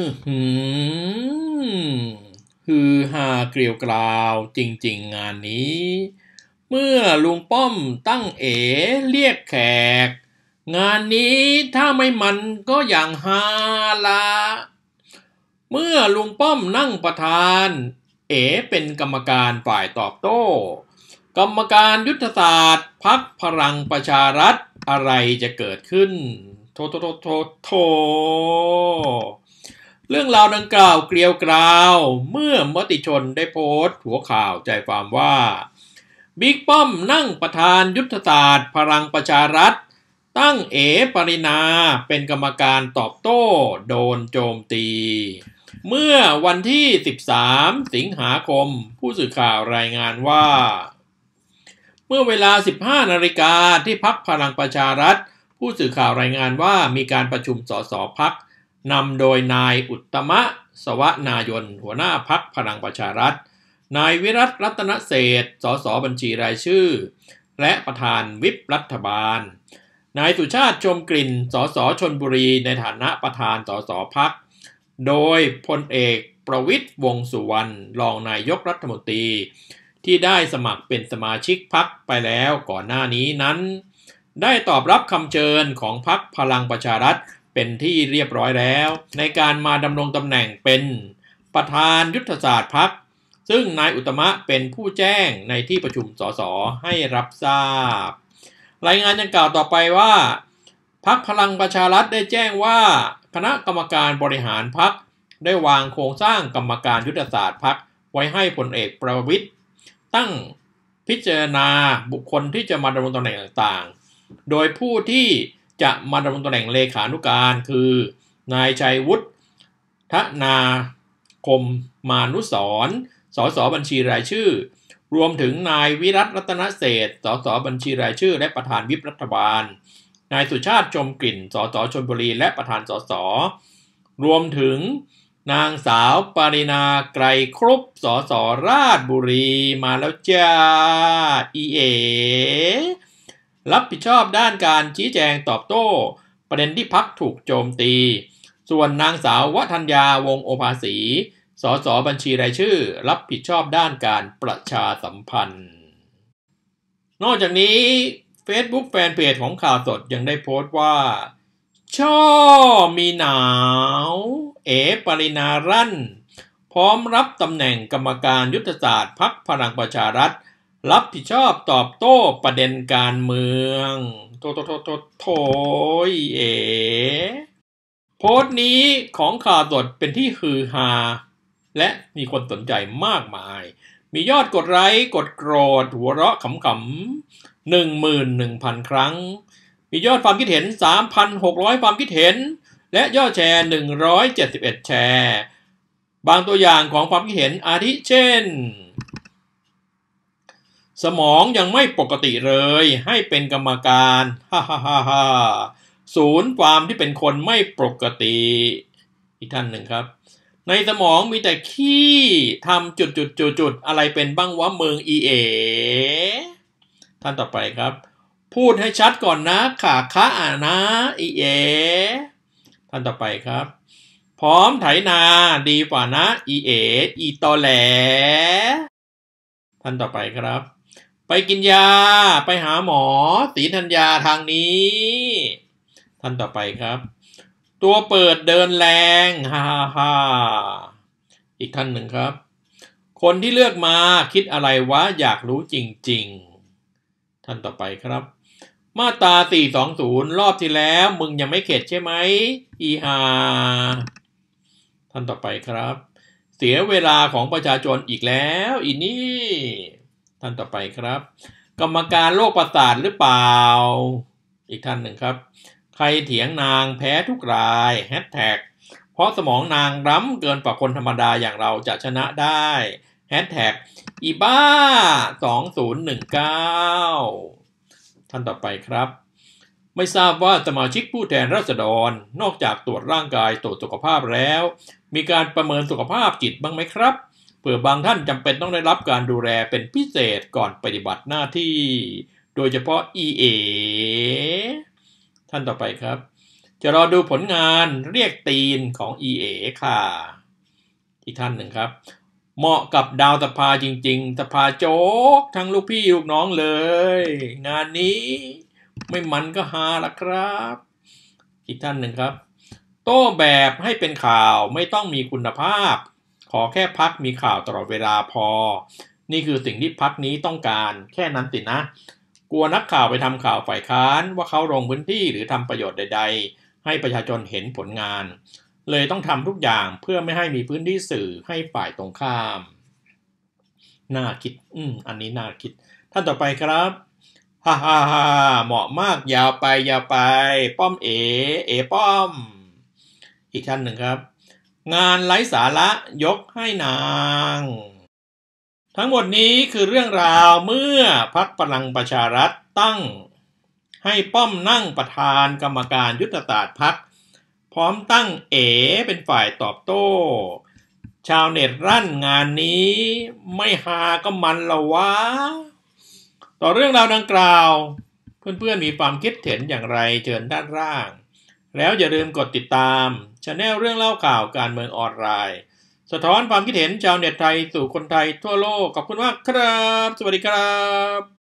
ือฮือฮาเกลียวกราวจริงๆ งานนี้ เมื่อลุงป้อมตั้งเอเรียกแขก งานนี้ถ้าไม่มันก็อย่างฮาละ เมื่อลุงป้อมนั่งประธาน เอเป็นกรรมการฝ่ายตอบโต้ กรรมการยุทธศาสตร์พักพลังประชารัฐอะไรจะเกิดขึ้น โทโทโทโทโทเรื่องราวดังกล่าวเกลียวกราว เมื่อมติชนได้โพสต์หัวข่าวใจความว่าบิ๊กป้อมนั่งประธานยุทธศาสตร์พลังประชารัฐตั้งเอปรินาเป็นกรรมการตอบโต้โดนโจมตี เมื่อวันที่ 13 สิงหาคมผู้สื่อข่าวรายงานว่า เมื่อเวลา 15นาฬิกาที่พักพลังประชารัฐ ผู้สื่อข่าวรายงานว่ามีการประชุมสสพักนำโดยนายอุตมะ สวนายนหัวหน้าพักพลังประชารัฐ นาย วิรัตรัตนเศษสสบัญชีรายชื่อ และประธานวิปรัฐบาล นายสุชาติ ชมกลิ่นสสชนบุรีในฐานะประธานสสพัก โดยพลเอกประวิทย์วงสุวรรณรองนายกรัฐมนตรีที่ได้สมัครเป็นสมาชิกพักไปแล้วก่อนหน้านี้นั้น ได้ตอบรับคำเชิญของพักพลังประชารัฐเป็นที่เรียบร้อยแล้ว ในการมาดำรงตำแหน่งเป็นประธานยุทธศาสตร์พัก ซึ่งนายอุตมะเป็นผู้แจ้งในที่ประชุมสสให้รับทราบ รายงานยังกล่าวต่อไปว่าพักพลังประชารัฐได้แจ้งว่าคณะกรรมการบริหารพักได้วางโครงสร้างกรรมการยุทธศาสตร์พักไว้ให้พลเอกประวิทย์ตั้งพิจารณาบุคคลที่จะมาดำรงตำแหน่งต่างๆ โดยผู้ที่จะมาดำรงตำแหน่งเลขานุการคือ นายชัยวุฒิธนาคมมานุสร สสบัญชีรายชื่อ รวมถึงนายวิรัตรัตนเศษสสบัญชีรายชื่อ และประธานวิปรัฐบาล นายสุชาติชมกลิ่นสสชนบุรีและประธานสส รวมถึงนางสาวปารินาไกรครุบสสราชบุรี มาแล้วจ้า อีเอรับผิดชอบด้านการชี้แจงตอบโต้ ประเด็นที่พักถูกโจมตี ส่วนนางสาววัฒนยาวงโอภาสีสสบัญชีรายชื่อ รับผิดชอบด้านการประชาสัมพันธ์ นอกจากนี้ Facebook แฟนเพจของข่าวสดยังได้โพสต์ว่าช่อมีหนาว เอ ปรินารั่น พร้อมรับตำแหน่งกรรมการยุทธศาสตร์พักพลังประชารัฐรับผิดชอบตอบโต้ประเด็นการเมืองโทโทโทโทโทยเอโพสต์นี้ของข่าวสดเป็นที่ฮือฮาและมีคนสนใจมากมาย มียอดกดไลค์กดโกรธหัวเราะขำๆ หนึ่งหมื่นหนึ่งพันครั้ง มียอดความคิดเห็น 3,600 ความคิดเห็น และยอดแชร์ 171 แชร์ บางตัวอย่างของความคิดเห็นอาทิเช่นสมองยังไม่ปกติเลย ให้เป็นกรรมการฮ่าฮ่าฮ่าฮ่าศูนย์ความที่เป็นคนไม่ปกติอีกท่านหนึ่งครับ ในสมองมีแต่ขี้ทำจุดจุดจุดจุดอะไรเป็นบ้างวะเมืองอีเอท่านต่อไปครับ พูดให้ชัดก่อนนะขาค้าอ่านะอีเอท่านต่อไปครับ พร้อมไถนาดีกว่านะอีเออีตอแหลท่านต่อไปครับไปกินยาไปหาหมอตีธัญญาทางนี้ ท่านต่อไปครับ ตัวเปิดเดินแรงฮ่าฮ่าอีกท่านหนึ่งครับ คนที่เลือกมาคิดอะไรวะอยากรู้จริงๆ ท่านต่อไปครับ มาตา420รอบที่แล้ว มึงยังไม่เข็ดใช่ไหมอีฮาท่านต่อไปครับ เสียเวลาของประชาชนอีกแล้ว อีนี่ท่านต่อไปครับ กรรมการโรคประสาทหรือเปล่า อีกท่านหนึ่งครับ ใครเถียงนางแพ้ทุกรายแฮชแท็กเพราะสมองนางร้ำเกินกว่าคนธรรมดาอย่างเราจะชนะได้แฮชแท็กอีบ้า 2019 ท่านต่อไปครับ ไม่ทราบว่าสมาชิกผู้แทนราษฎรนอกจากตรวจร่างกายตรวจสุขภาพแล้ว มีการประเมินสุขภาพจิตบ้างไหมครับเผื่อบางท่านจำเป็นต้องได้รับการดูแลเป็นพิเศษก่อนปฏิบัติหน้าที่ โดยเฉพาะ EA ท่านต่อไปครับ จะรอดูผลงานเรียกตีนของ EA ค่ะ อีกท่านหนึ่งครับเหมาะกับดาวตะพาจริงๆตะพาโจ๊กทั้งลูกพี่ลูกน้องเลย งานนี้ไม่มันก็ฮาละครับ อีกท่านหนึ่งครับ โต้แบบให้เป็นข่าวไม่ต้องมีคุณภาพขอแค่พักมีข่าวตลอดเวลาพอ นี่คือสิ่งที่พักนี้ต้องการ แค่นั้นตินะ กลัวนักข่าวไปทำข่าวฝ่ายค้านว่าเขาลงพื้นที่หรือทำประโยชน์ใดๆ ให้ประชาชนเห็นผลงาน เลยต้องทำทุกอย่างเพื่อไม่ให้มีพื้นที่สื่อให้ฝ่ายตรงข้ามน่าคิด อืมอันนี้น่าคิด ท่านต่อไปครับฮ่าฮ่าฮ่าเหมาะมากยาวไปยาวไป ป้อมเอเอ ป้อม อีกท่านหนึ่งครับงานไร้สาระยกให้นาง ทั้งหมดนี้คือเรื่องราวเมื่อพักพลังประชารัฐตั้ง ให้ป้อมนั่งประธานกรรมการยุทธศาสตร์พักพร้อมตั้งเอ๋เป็นฝ่ายตอบโต้ ชาวเน็ตรั่นงานนี้ไม่หาก็มันละวะ ต่อเรื่องราวดังกล่าว เพื่อนๆ มีความคิดเห็นอย่างไรเชิญด้านล่างแล้วอย่าลืมกดติดตามช anel เรื่องเล่าข่าวการเมืองออนไลน์ สะท้อนความคิดเห็น ชาวเน็ตไทยสู่คนไทยทั่วโลก ขอบคุณมากครับ สวัสดีครับ